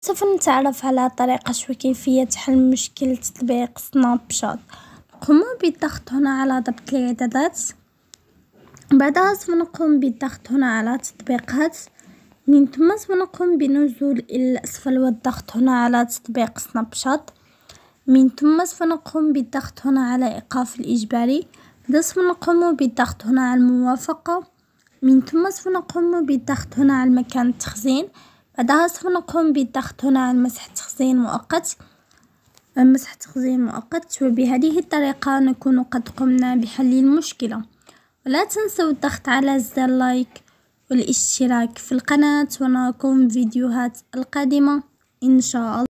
سوف نتعرف على طريقة شو كيفية حل مشكلة تطبيق سناب شات نقوم بالضغط هنا على ضبط الإعدادات بعدها سنقوم بالضغط هنا على تطبيقات من ثم سنقوم بالنزول الى الاسفل والضغط هنا على تطبيق سناب شات من ثم سنقوم بالضغط هنا على ايقاف الاجباري بعد نقوم بالضغط هنا على الموافقة من ثم سنقوم بالضغط هنا على مكان التخزين بعدها سوف نقوم بالضغط هنا على مسح تخزين مؤقت مسح تخزين مؤقت وبهذه الطريقة نكون قد قمنا بحل المشكلة ولا تنسوا الضغط على زر لايك والاشتراك في القناة ونراكم فيديوهات القادمة ان شاء الله